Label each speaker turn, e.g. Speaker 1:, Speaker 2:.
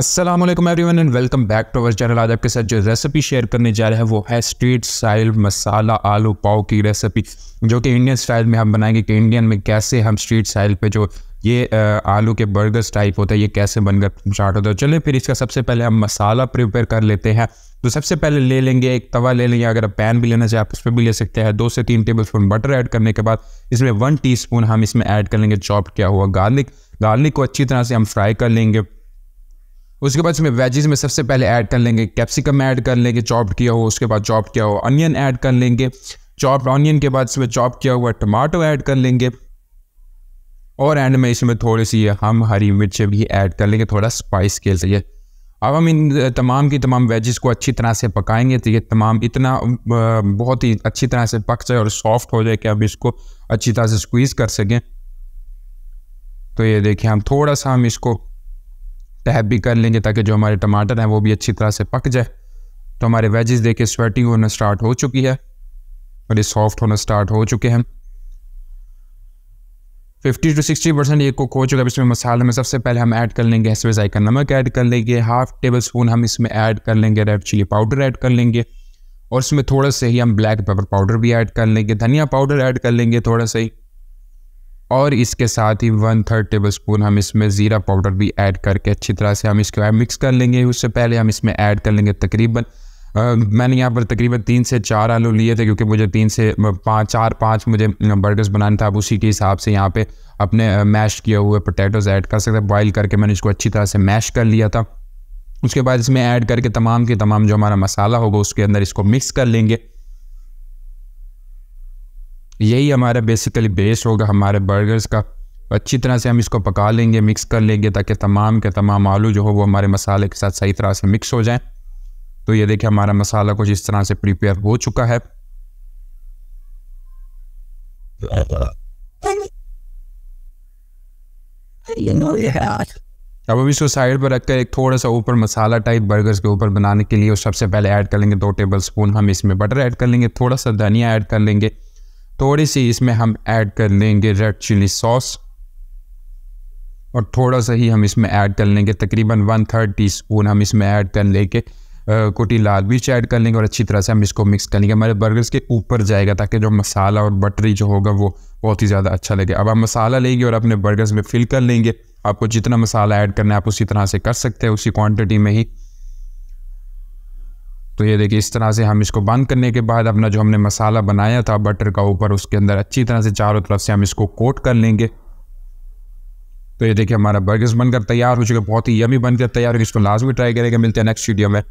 Speaker 1: Aslam everyone and welcome back to our channel आज आपके साथ जो रेसिपी शेयर करने जा रहे हैं वो है स्ट्रीट स्टाइल मसाला आलू पाव की रेसिपी जो कि इंडियन स्टाइल में हम बनाएंगे कि इंडियन में कैसे हम स्ट्रीट स्टाइल पे जो ये आलू के बर्गर्स टाइप होता है ये कैसे बनकर स्टार्ट होता है चलिए फिर इसका सबसे पहले हम मसाला प्रिपेयर कर लेते हैं तो सबसे पहले ले लेंगे एक तवा ले लेंगे अगर आप पैन भी लेना चाहे आप उस पर भी ले सकते हैं दो से तीन टेबल स्पून बटर ऐड करने के बाद इसमें वन टी हम इसमें ऐड कर लेंगे चॉप किया हुआ गार्लिक गार्लिक को अच्छी तरह से हम फ्राई कर लेंगे उसके बाद इसमें वेजेज़ में सबसे पहले ऐड कर लेंगे कैप्सिकम ऐड कर लेंगे चॉप किया हो उसके बाद चॉप किया हो अनियन ऐड कर लेंगे चॉप ऑनियन के बाद इसमें चॉप किया हुआ टमाटो ऐड कर लेंगे और एंड में इसमें थोड़ी सी हम हरी मिर्च भी ऐड कर लेंगे थोड़ा स्पाइस के लिए अब हम इन तमाम की तमाम वेजेस को अच्छी तरह से पकाएंगे तो ये तमाम इतना बहुत ही अच्छी तरह से पक जाए और सॉफ्ट हो जाए कि अब इसको अच्छी तरह से स्क्वीज़ कर सकें तो ये देखिए हम थोड़ा सा हम इसको टैप भी कर लेंगे ताकि जो हमारे टमाटर हैं वो भी अच्छी तरह से पक जाए तो हमारे वेजेस देखे स्वेटिंग होना स्टार्ट हो चुकी है और ये सॉफ्ट होना स्टार्ट हो चुके हैं फिफ्टी टू सिक्सटी परसेंट ये कुक हो चुका है इसमें मसाले में सबसे पहले हम ऐड कर लेंगे हसवे जायका नमक ऐड कर लेंगे हाफ टेबल स्पून हम इसमें ऐड कर लेंगे रेड चिली पाउडर ऐड कर लेंगे और इसमें थोड़ा सा ही हम ब्लैक पेपर पाउडर भी ऐड कर लेंगे धनिया पाउडर ऐड कर लेंगे थोड़ा सा ही और इसके साथ ही वन थर्ड टेबल स्पून हम इसमें ज़ीरा पाउडर भी ऐड करके अच्छी तरह से हम इसको मिक्स कर लेंगे उससे पहले हम इसमें ऐड कर लेंगे तकरीबन Uh, मैंने यहाँ पर तकरीबन तीन से चार आलू लिए थे क्योंकि मुझे तीन से पाँच चार पाँच मुझे बर्गर्स बनाने था अब उसी के हिसाब से यहाँ पे अपने मैश किए हुए पोटैटोज़ ऐड कर सकते हैं बॉईल करके मैंने इसको अच्छी तरह से मैश कर लिया था उसके बाद इसमें ऐड करके तमाम के तमाम जो हमारा मसाला होगा उसके अंदर इसको मिक्स कर लेंगे यही हमारा बेसिकली बेस होगा हमारे बर्गर्स का अच्छी तरह से हम इसको पका लेंगे मिक्स कर लेंगे ताकि तमाम के तमाम आलू जो हो वो हमारे मसाले के साथ सही तरह से मिक्स हो जाए तो ये देखिए हमारा मसाला कुछ इस तरह से प्रिपेयर हो चुका है अब हम इसको साइड पर रखकर एक थोड़ा सा ऊपर मसाला टाइप बर्गर्स के ऊपर बनाने के लिए सबसे पहले ऐड कर लेंगे दो टेबल स्पून हम इसमें बटर ऐड कर लेंगे थोड़ा सा धनिया ऐड कर लेंगे थोड़ी सी इसमें हम ऐड कर लेंगे रेड चिली सॉस और थोड़ा सा ही हम इसमें ऐड कर लेंगे तकरीबन वन थर्ड टी स्पून हम इसमें ऐड कर लेके कोटी लाल मिर्च ऐड कर लेंगे और अच्छी तरह से हम इसको मिक्स कर लेंगे हमारे बर्गर्स के ऊपर जाएगा ताकि जो मसाला और बटरी जो होगा वो बहुत ही ज़्यादा अच्छा लगे अब आप मसाला लेंगे और अपने बर्गर्स में फिल कर लेंगे आपको जितना मसाला ऐड करना है आप उसी तरह से कर सकते हैं उसी क्वांटिटी में ही तो ये देखिए इस तरह से हम इसको बंद करने के बाद अपना जो हमने मसाला बनाया था बटर का ऊपर उसके अंदर अच्छी तरह से चारों तरफ से हम इसको कोट कर लेंगे तो ये देखिए हमारा बर्गर्स बनकर तैयार हो चुके बहुत ही यमी बनकर तैयार हो इसको लाजमी ट्राई करेगा मिलते हैं नेक्स्ट वीडियो में